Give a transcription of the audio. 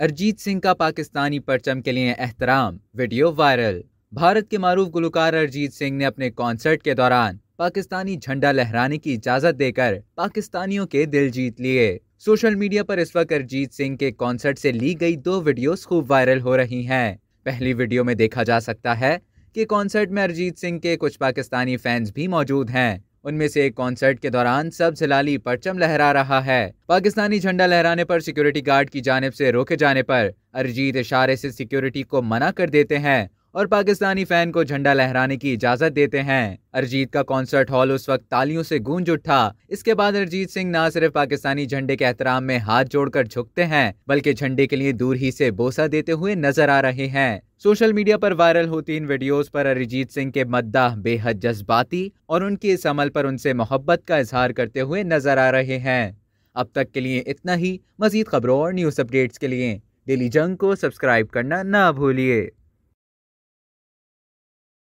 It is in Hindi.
अरिजीत सिंह का पाकिस्तानी परचम के लिए एहतराम वीडियो वायरल भारत के मरूफ गुलकार अरिजीत सिंह ने अपने कॉन्सर्ट के दौरान पाकिस्तानी झंडा लहराने की इजाज़त देकर पाकिस्तानियों के दिल जीत लिए सोशल मीडिया पर इस वक्त अरिजीत सिंह के कॉन्सर्ट से ली गई दो वीडियोस खूब वायरल हो रही हैं पहली वीडियो में देखा जा सकता है कि कॉन्सर्ट में अरिजीत सिंह के कुछ पाकिस्तानी फैंस भी मौजूद हैं उनमें से एक कॉन्सर्ट के दौरान सब जलाली परचम लहरा रहा है पाकिस्तानी झंडा लहराने पर सिक्योरिटी गार्ड की जानब से रोके जाने पर अरिजीत इशारे से सिक्योरिटी को मना कर देते हैं और पाकिस्तानी फैन को झंडा लहराने की इजाजत देते हैं अरिजीत का कॉन्सर्ट हॉल उस वक्त तालियों से गूंज उठा इसके बाद अरिजीत सिंह ना सिर्फ पाकिस्तानी झंडे के एहतराम में हाथ जोड़कर झुकते हैं बल्कि झंडे के लिए दूर ही से बोसा देते हुए नजर आ रहे हैं सोशल मीडिया पर वायरल होती इन वीडियोस पर अरिजीत सिंह के मद्दा बेहद जज्बाती और उनके इस अमल पर उनसे मोहब्बत का इजहार करते हुए नजर आ रहे हैं अब तक के लिए इतना ही मजीद खबरों और न्यूज़ अपडेट्स के लिए डेली जंग को सब्सक्राइब करना ना भूलिए